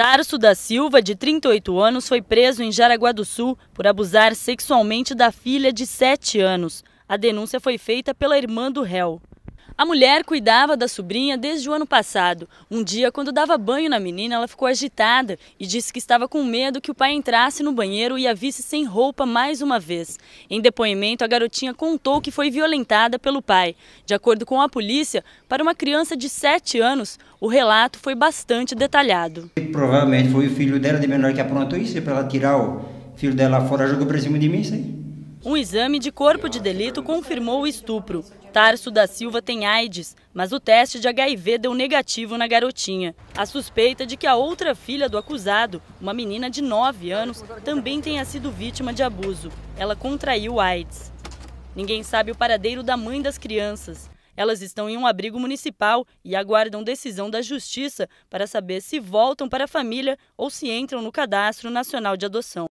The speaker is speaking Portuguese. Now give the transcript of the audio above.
Tarso da Silva, de 38 anos, foi preso em Jaraguá do Sul por abusar sexualmente da filha de 7 anos. A denúncia foi feita pela irmã do réu. A mulher cuidava da sobrinha desde o ano passado. Um dia, quando dava banho na menina, ela ficou agitada e disse que estava com medo que o pai entrasse no banheiro e a visse sem roupa mais uma vez. Em depoimento, a garotinha contou que foi violentada pelo pai. De acordo com a polícia, para uma criança de 7 anos, o relato foi bastante detalhado. Provavelmente foi o filho dela de menor que aprontou isso para ela tirar o filho dela fora, jogou para cima de mim, sim. Um exame de corpo de delito confirmou o estupro. Tarso da Silva tem AIDS, mas o teste de HIV deu negativo na garotinha. A suspeita de que a outra filha do acusado, uma menina de 9 anos, também tenha sido vítima de abuso. Ela contraiu AIDS. Ninguém sabe o paradeiro da mãe das crianças. Elas estão em um abrigo municipal e aguardam decisão da justiça para saber se voltam para a família ou se entram no Cadastro Nacional de Adoção.